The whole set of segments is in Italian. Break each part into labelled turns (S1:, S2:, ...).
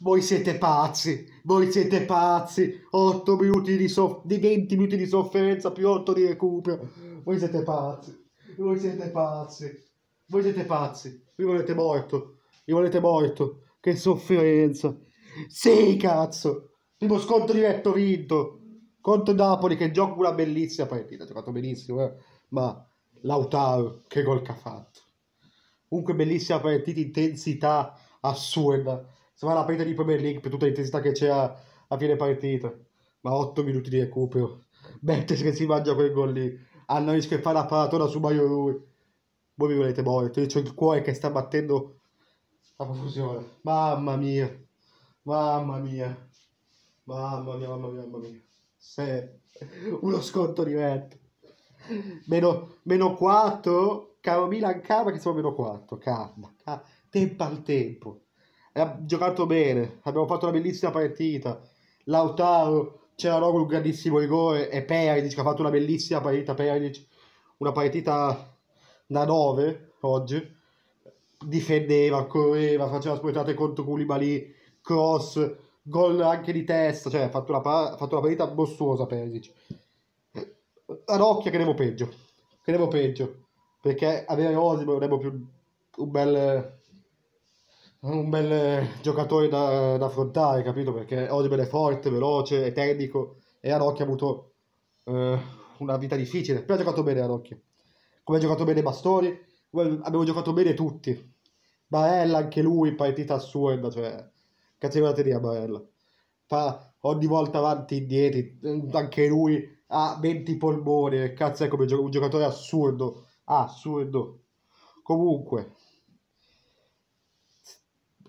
S1: Voi siete pazzi, voi siete pazzi. 8 minuti di, soff- di 20 minuti di sofferenza più 8 di recupero. Voi siete pazzi, voi siete pazzi. Voi siete pazzi, vi volete morto, vi volete morto. Che sofferenza. Sì, cazzo. Primo scontro diretto vinto. Contro Napoli che gioca una bellissima partita, ha giocato benissimo, eh? ma Lautaro che gol che ha fatto. Comunque bellissima partita, intensità assurda sembra la partita di Premier League per tutta l'intensità che c'è a, a fine partita. Ma 8 minuti di recupero. Bettes che si mangia quel gol lì. hanno noi che fa la paratona su Mario Rui. Voi mi volete morto. Io ho il cuore che sta battendo la profusione. Mamma mia. Mamma mia. Mamma mia, mamma mia, mamma mia. Se uno sconto diretto. Meno, meno 4. Caro Milan, calma che siamo meno 4. Calma. calma. Tempo al tempo ha giocato bene, abbiamo fatto una bellissima partita. Lautaro, c'era Rogo un grandissimo rigore e Perilic ha fatto una bellissima partita, Perilic, una partita da 9 oggi. Difendeva, correva, faceva sportate contro Koulibaly, cross, gol anche di testa, cioè ha fatto una, par- ha fatto una partita mostruosa Perisic. Ranocchia eh, credevo peggio, credevo peggio, perché avere Osimo non avevo più un bel un bel eh, giocatore da, da affrontare, capito? Perché Odebel è forte, veloce, è tecnico e Arocchi ha avuto eh, una vita difficile, però ha giocato bene Arocchi. Come ha giocato bene Bastori, abbiamo giocato bene tutti. Barella anche lui, partita assurda, cioè Cazzo cazzeggiateria Barella. Fa ogni volta avanti e indietro, anche lui ha 20 polmoni, cazzo è come un giocatore assurdo, assurdo. Comunque,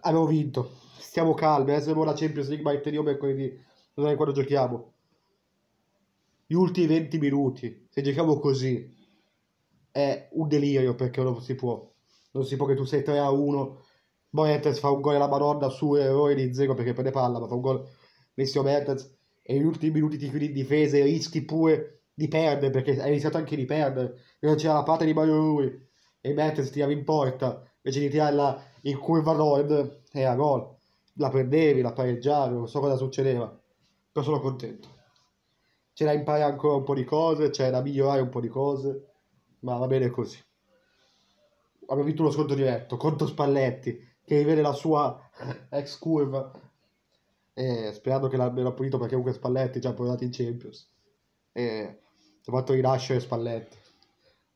S1: abbiamo vinto. Stiamo calmi, adesso eh. abbiamo la Champions League martedì o mercoledì, non è quando giochiamo. Gli ultimi 20 minuti, se giochiamo così, è un delirio perché non si può. Non si può che tu sei 3 a 1, Mertens fa un gol alla Madonna su errore di 0 perché prende palla, ma fa un gol Messio Mertens e negli ultimi minuti ti chiudi in difesa e rischi pure di perdere perché hai iniziato anche di perdere, non c'era la parte di Mario Rui e Mertens tirava in porta invece di tirarla in curva nord era eh, gol. La prendevi, la pareggiavi, non so cosa succedeva, però sono contento. C'è da imparare ancora un po' di cose, c'è da migliorare un po' di cose, ma va bene così. Abbiamo vinto uno sconto diretto contro Spalletti, che rivede la sua ex curva, e sperando che l'abbiano pulito perché comunque Spalletti è già provato in Champions. E ho fatto rilascere Spalletti.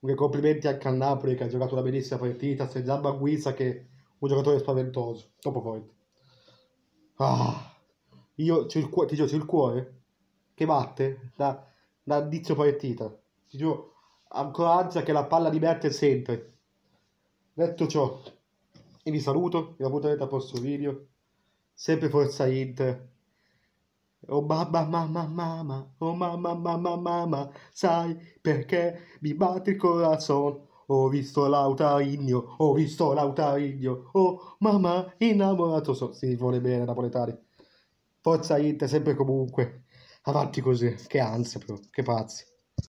S1: Comunque complimenti anche al Napoli che ha giocato una bellissima partita, se Zamba Guisa che è un giocatore spaventoso. Dopo point. Ah, io c'è il cuore, ti giuro, c'è il cuore che batte da, da inizio partita. Ti giuro, ancora ansia che la palla di Merte sempre. Detto ciò, vi saluto, vi appuntamento al prossimo video. Sempre forza Inter. Oh mamma mamma mamma, oh mamma mamma mamma, sai perché mi batte il corazon? Ho visto l'autarigno, ho visto l'autarigno, oh mamma innamorato so. Si vuole bene napoletani. Forza Inter sempre comunque, avanti così, che ansia però, che pazzi.